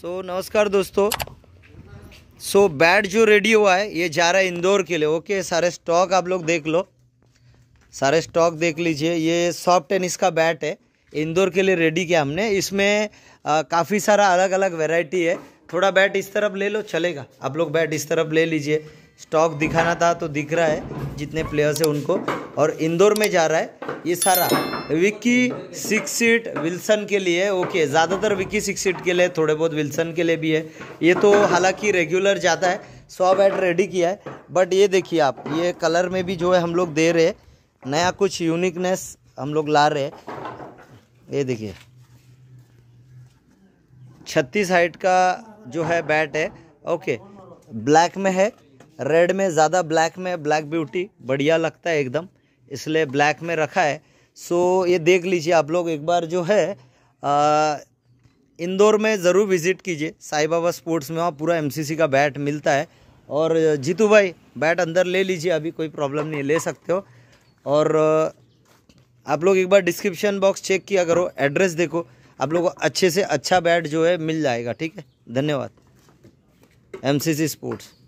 सो so, नमस्कार दोस्तों so so, bat जो रेडी हुआ है ये जा रहा है इंदौर के लिए ओके okay, सारे स्टॉक आप लोग देख लो सारे स्टॉक देख लीजिए ये सॉफ्ट टेनिस का बैट है इंदौर के लिए रेडी किया हमने इसमें काफ़ी सारा अलग अलग वेराइटी है थोड़ा बैट इस तरफ ले लो चलेगा आप लोग बैट इस तरफ ले लीजिए स्टॉक दिखाना था तो दिख रहा है जितने प्लेयर्स हैं उनको और इंदौर में जा रहा है ये सारा विक्की सिक्स सीट विल्सन के लिए ओके ज़्यादातर विक्की सिक्स सीट के लिए थोड़े बहुत विल्सन के लिए भी है ये तो हालांकि रेगुलर जाता है सौ बैट रेडी किया है बट ये देखिए आप ये कलर में भी जो है हम लोग दे रहे हैं नया कुछ यूनिकनेस हम लोग ला रहे ये देखिए छत्तीस हाइट का जो है बैट है ओके ब्लैक में है रेड में ज़्यादा ब्लैक में ब्लैक ब्यूटी बढ़िया लगता है एकदम इसलिए ब्लैक में रखा है सो ये देख लीजिए आप लोग एक बार जो है आ, इंदौर में ज़रूर विज़िट कीजिए साई बाबा स्पोर्ट्स में वहाँ पूरा एमसीसी का बैट मिलता है और जीतू भाई बैट अंदर ले लीजिए अभी कोई प्रॉब्लम नहीं ले सकते हो और आप लोग एक बार डिस्क्रिप्शन बॉक्स चेक किया करो एड्रेस देखो आप लोग को अच्छे से अच्छा बैट जो है मिल जाएगा ठीक है धन्यवाद एमसीसी स्पोर्ट्स